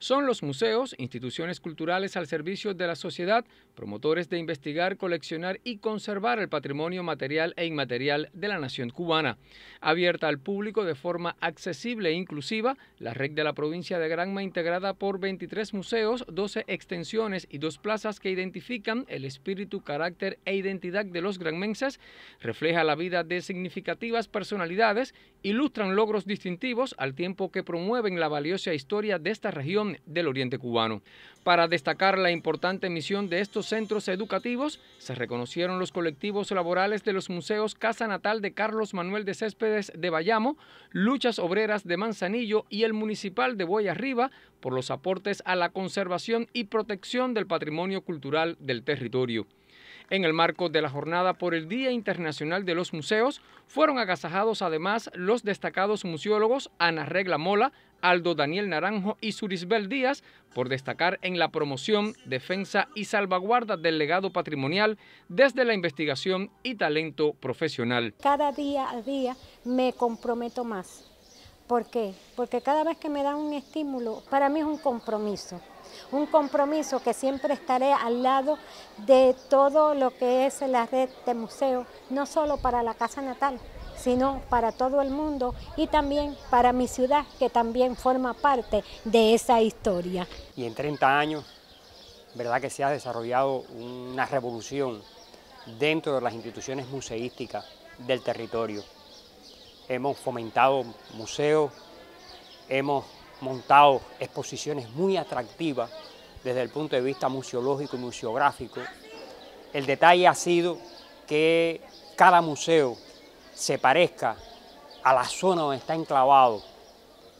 son los museos, instituciones culturales al servicio de la sociedad, promotores de investigar, coleccionar y conservar el patrimonio material e inmaterial de la nación cubana. Abierta al público de forma accesible e inclusiva, la red de la provincia de Granma, integrada por 23 museos, 12 extensiones y dos plazas que identifican el espíritu, carácter e identidad de los granmenses, refleja la vida de significativas personalidades, ilustran logros distintivos al tiempo que promueven la valiosa historia de esta región del Oriente Cubano. Para destacar la importante misión de estos centros educativos, se reconocieron los colectivos laborales de los museos Casa Natal de Carlos Manuel de Céspedes de Bayamo, Luchas Obreras de Manzanillo y el Municipal de Boya Arriba por los aportes a la conservación y protección del patrimonio cultural del territorio. En el marco de la jornada por el Día Internacional de los Museos, fueron agasajados además los destacados museólogos Ana Regla Mola, Aldo Daniel Naranjo y Surisbel Díaz por destacar en la promoción, defensa y salvaguarda del legado patrimonial desde la investigación y talento profesional. Cada día al día me comprometo más ¿Por qué? Porque cada vez que me dan un estímulo, para mí es un compromiso. Un compromiso que siempre estaré al lado de todo lo que es la red de museos, no solo para la casa natal, sino para todo el mundo y también para mi ciudad, que también forma parte de esa historia. Y en 30 años, ¿verdad que se ha desarrollado una revolución dentro de las instituciones museísticas del territorio? hemos fomentado museos, hemos montado exposiciones muy atractivas desde el punto de vista museológico y museográfico. El detalle ha sido que cada museo se parezca a la zona donde está enclavado,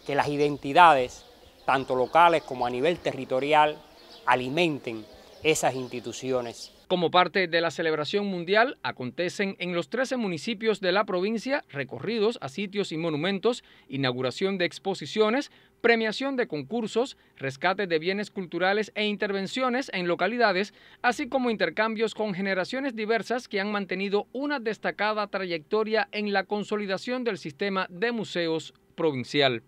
que las identidades, tanto locales como a nivel territorial, alimenten esas instituciones. Como parte de la celebración mundial, acontecen en los 13 municipios de la provincia recorridos a sitios y monumentos, inauguración de exposiciones, premiación de concursos, rescate de bienes culturales e intervenciones en localidades, así como intercambios con generaciones diversas que han mantenido una destacada trayectoria en la consolidación del sistema de museos provincial.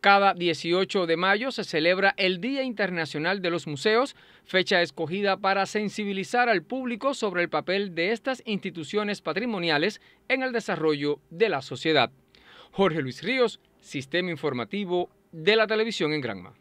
Cada 18 de mayo se celebra el Día Internacional de los Museos, fecha escogida para sensibilizar al público sobre el papel de estas instituciones patrimoniales en el desarrollo de la sociedad. Jorge Luis Ríos, Sistema Informativo de la Televisión en Granma.